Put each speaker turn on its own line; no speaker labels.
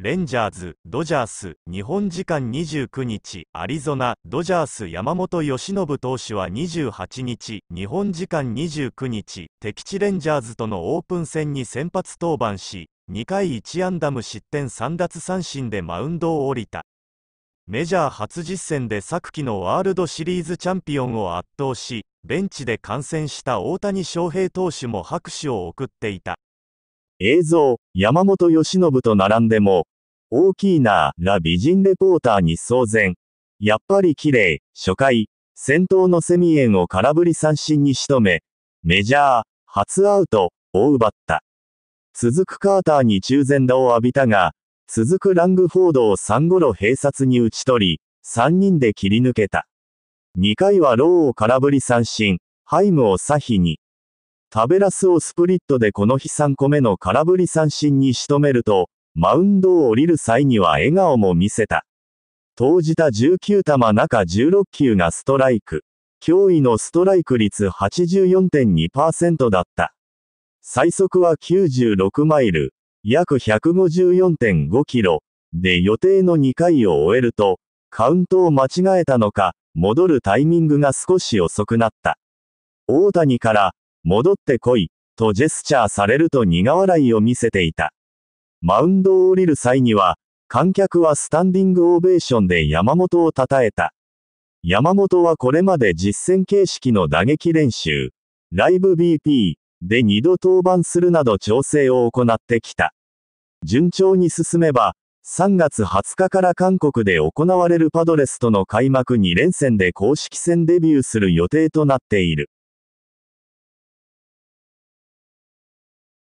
レンジャーズ、ドジャース、日本時間29日、アリゾナ、ドジャース山本由伸投手は28日、日本時間29日、敵地レンジャーズとのオープン戦に先発登板し、2回1安打無失点3奪三振でマウンドを降りた。メジャー初実戦で昨季のワールドシリーズチャンピオンを圧倒し、ベンチで観戦した大谷翔平投手も拍手を送っていた。映像、山本由伸と並んでも、大きいなラ美人レポーターに騒然。やっぱり綺麗、初回、先頭のセミエンを空振り三振に仕留め、メジャー、初アウト、を奪った。続くカーターに中前打を浴びたが、続くラングフォードを3ゴロ併殺に打ち取り、3人で切り抜けた。2回はローを空振り三振、ハイムをサヒに。タベラスをスプリットでこの日3個目の空振り三振に仕留めると、マウンドを降りる際には笑顔も見せた。投じた19球中16球がストライク。驚異のストライク率84.2%だった。最速は96マイル、約154.5キロ、で予定の2回を終えると、カウントを間違えたのか、戻るタイミングが少し遅くなった。大谷から、戻ってこい、とジェスチャーされると苦笑いを見せていた。マウンドを降りる際には、観客はスタンディングオベーションで山本を称えた。山本はこれまで実戦形式の打撃練習、ライブ BP で2度登板するなど調整を行ってきた。順調に進めば、3月20日から韓国で行われるパドレスとの開幕2連戦で公式戦デビューする予定となっている。